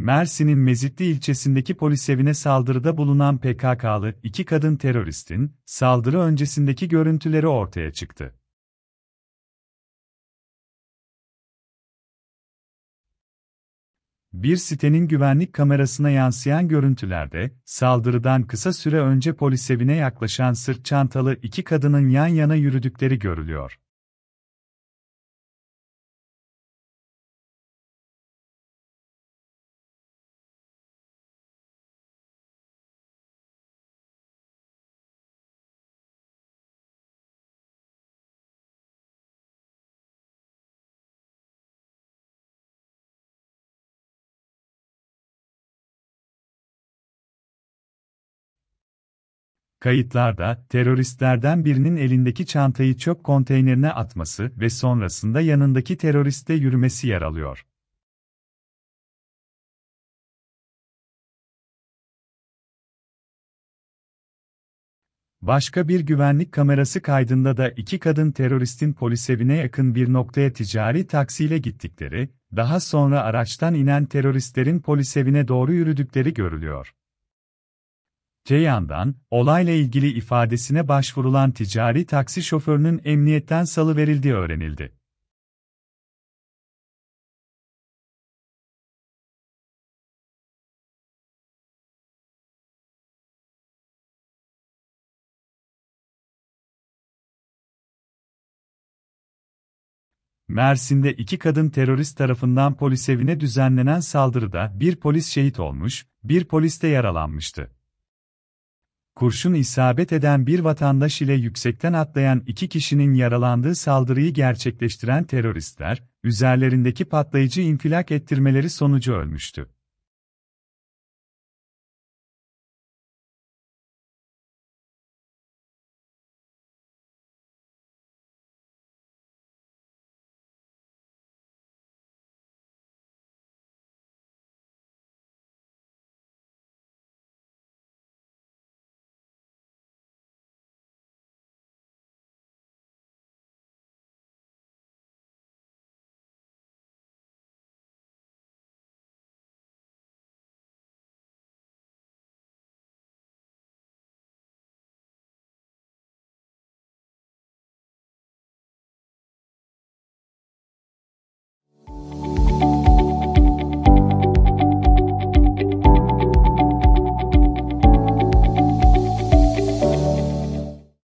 Mersin'in Mezitli ilçesindeki polis evine saldırıda bulunan PKK'lı iki kadın teröristin, saldırı öncesindeki görüntüleri ortaya çıktı. Bir sitenin güvenlik kamerasına yansıyan görüntülerde, saldırıdan kısa süre önce polis evine yaklaşan sırt çantalı iki kadının yan yana yürüdükleri görülüyor. Kayıtlarda, teröristlerden birinin elindeki çantayı çöp konteynerine atması ve sonrasında yanındaki teröriste yürümesi yer alıyor. Başka bir güvenlik kamerası kaydında da iki kadın teröristin polis evine yakın bir noktaya ticari taksiyle gittikleri, daha sonra araçtan inen teröristlerin polis evine doğru yürüdükleri görülüyor. Te yandan, olayla ilgili ifadesine başvurulan ticari taksi şoförünün emniyetten salı verildiği öğrenildi. Mersin'de iki kadın terörist tarafından polis evine düzenlenen saldırıda bir polis şehit olmuş, bir polis de yaralanmıştı kurşun isabet eden bir vatandaş ile yüksekten atlayan iki kişinin yaralandığı saldırıyı gerçekleştiren teröristler, üzerlerindeki patlayıcı infilak ettirmeleri sonucu ölmüştü.